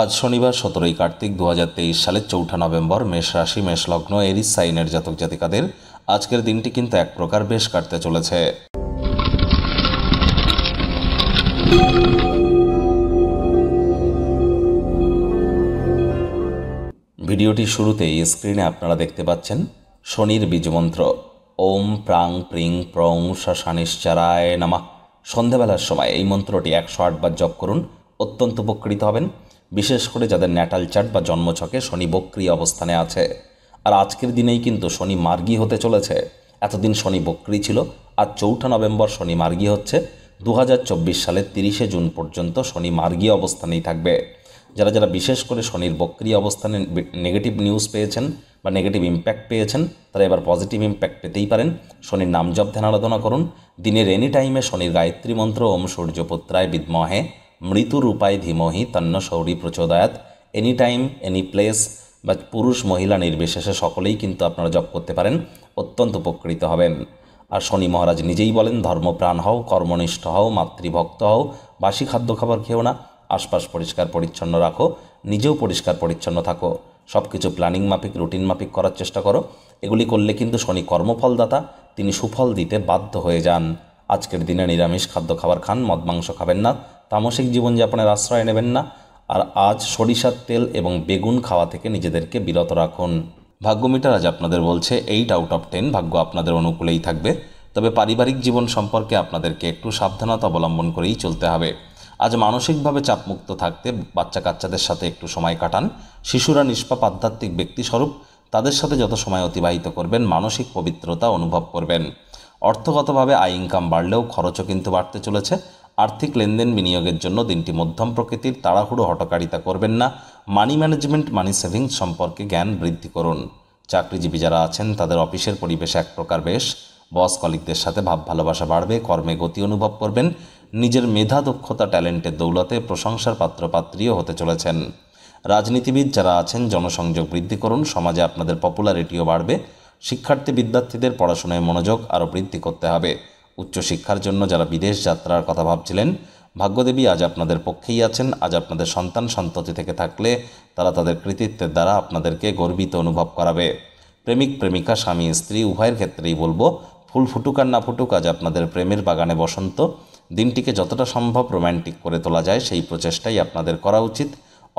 আজ শনিবার সতেরোই কার্তিক দু সালের চৌঠা নভেম্বর মেষ রাশি মেষ লগ্ন এরিস সাইনের জাতক জাতিকাদের আজকের দিনটি কিন্তু এক প্রকার বেশ কাটতে চলেছে ভিডিওটি শুরুতেই স্ক্রিনে আপনারা দেখতে পাচ্ছেন শনির বীজমন্ত্র ওম প্রাং প্রিং প্রং শাসানিশ্চারায় নামা সন্ধ্যাবেলার সময় এই মন্ত্রটি একশো আটবার জপ করুন অত্যন্ত উপকৃত হবেন বিশেষ করে যাদের ন্যাটাল চার্ট বা জন্মছকে শনি বক্রিয় অবস্থানে আছে আর আজকের দিনেই কিন্তু শনি মার্গী হতে চলেছে এতদিন শনি বক্রি ছিল আর চৌঠা নভেম্বর শনি মার্গী হচ্ছে দু সালের তিরিশে জুন পর্যন্ত শনি মার্গী অবস্থানেই থাকবে যারা যারা বিশেষ করে শনির বক্রি অবস্থানে নেগেটিভ নিউজ পেয়েছেন বা নেগেটিভ ইম্প্যাক্ট পেয়েছেন তারা এবার পজিটিভ ইম্প্যাক্ট পেতেই পারেন শনির নাম জব ধ্যান আরাধনা করুন দিনের এনি টাইমে শনির গায়ত্রী মন্ত্র ওম সূর্যপুত্রায় বিদ্মহে মৃত্যুরূপায় ধীমহি তন্ন শৌরী প্রচোদয়াত এনি টাইম এনি প্লেস বা পুরুষ মহিলা নির্বিশেষে সকলেই কিন্তু আপনারা জপ করতে পারেন অত্যন্ত উপকৃত হবেন আর শনি মহারাজ নিজেই বলেন ধর্মপ্রাণ হও কর্মনিষ্ঠ হও মাতৃভক্ত হও বাসি খাদ্য খাবার খেও না আশপাশ পরিষ্কার পরিচ্ছন্ন রাখো নিজেও পরিষ্কার পরিচ্ছন্ন থাকো সব কিছু প্ল্যানিং মাফিক রুটিন মাফিক করার চেষ্টা করো এগুলি করলে কিন্তু শনি কর্মফলদাতা তিনি সুফল দিতে বাধ্য হয়ে যান আজকের দিনে নিরামিষ খাদ্য খাবার খান মদ মাংস খাবেন না তামসিক জীবনযাপনের আশ্রয় নেবেন না আর আজ সরিষার তেল এবং বেগুন খাওয়া থেকে নিজেদেরকে বিরত রাখুন ভাগ্যমিটার আজ আপনাদের বলছে এইট আউট অফ টেন ভাগ্য আপনাদের অনুকূলেই থাকবে তবে পারিবারিক জীবন সম্পর্কে আপনাদেরকে একটু সাবধানতা অবলম্বন করেই চলতে হবে আজ মানসিকভাবে চাপমুক্ত থাকতে বাচ্চা কাচ্চাদের সাথে একটু সময় কাটান শিশুরা নিষ্পাপ আধ্যাত্মিক ব্যক্তিস্বরূপ তাদের সাথে যত সময় অতিবাহিত করবেন মানসিক পবিত্রতা অনুভব করবেন অর্থগতভাবে আয় ইনকাম বাড়লেও খরচও কিন্তু বাড়তে চলেছে আর্থিক লেনদেন বিনিয়োগের জন্য দিনটি মধ্যম প্রকৃতির তাড়াহুড়ো হটকারিতা করবেন না মানি ম্যানেজমেন্ট মানি সেভিং সম্পর্কে জ্ঞান বৃদ্ধি করুন চাকরিজীবী যারা আছেন তাদের অফিসের পরিবেশ এক প্রকার বেশ বস কলিকদের সাথে ভাব ভালোবাসা বাড়বে কর্মে গতি অনুভব করবেন নিজের মেধা দক্ষতা ট্যালেন্টের দৌলতে প্রশংসার পাত্রপাত্রীও হতে চলেছেন রাজনীতিবিদ যারা আছেন জনসংযোগ বৃদ্ধি করুন সমাজে আপনাদের পপুলারিটিও বাড়বে শিক্ষার্থী বিদ্যার্থীদের পড়াশোনায় মনোযোগ আরও বৃদ্ধি করতে হবে উচ্চশিক্ষার জন্য যারা বিদেশ যাত্রার কথা ভাবছিলেন ভাগ্যদেবী আজ আপনাদের পক্ষেই আছেন আজ আপনাদের সন্তান সন্ততি থেকে থাকলে তারা তাদের কৃতিত্বের দ্বারা আপনাদেরকে গর্বিত অনুভব করাবে প্রেমিক প্রেমিকা স্বামী স্ত্রী উভয়ের ক্ষেত্রেই বলবো ফুল ফুটুক আর না ফুটুক আজ আপনাদের প্রেমের বাগানে বসন্ত দিনটিকে যতটা সম্ভব রোম্যান্টিক করে তোলা যায় সেই প্রচেষ্টাই আপনাদের করা উচিত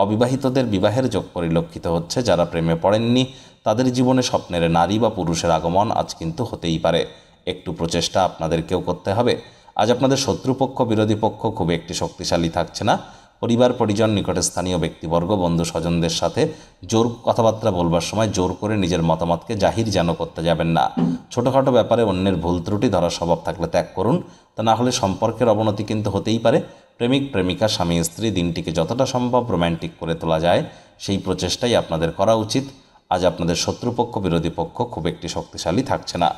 অবিবাহিতদের বিবাহের যোগ পরিলক্ষিত হচ্ছে যারা প্রেমে পড়েননি তাদের জীবনে স্বপ্নের নারী বা পুরুষের আগমন আজ কিন্তু হতেই পারে একটু প্রচেষ্টা আপনাদেরকেও করতে হবে আজ আপনাদের শত্রুপক্ষ বিরোধী পক্ষ খুব একটি শক্তিশালী থাকছে না পরিবার পরিজন নিকটে স্থানীয় ব্যক্তিবর্গ বন্ধু স্বজনদের সাথে জোর কথাবার্তা বলবার সময় জোর করে নিজের মতামতকে জাহির যেন করতে যাবেন না ছোটোখাটো ব্যাপারে অন্যের ভুল ত্রুটি ধরার স্বভাব থাকলে ত্যাগ করুন তা না হলে সম্পর্কের অবনতি কিন্তু হতেই পারে প্রেমিক প্রেমিকা স্বামী স্ত্রী দিনটিকে যতটা সম্ভব রোম্যান্টিক করে তোলা যায় সেই প্রচেষ্টাই আপনাদের করা উচিত আজ আপনাদের শত্রুপক্ষ বিরোধী পক্ষ খুব একটি শক্তিশালী থাকছে না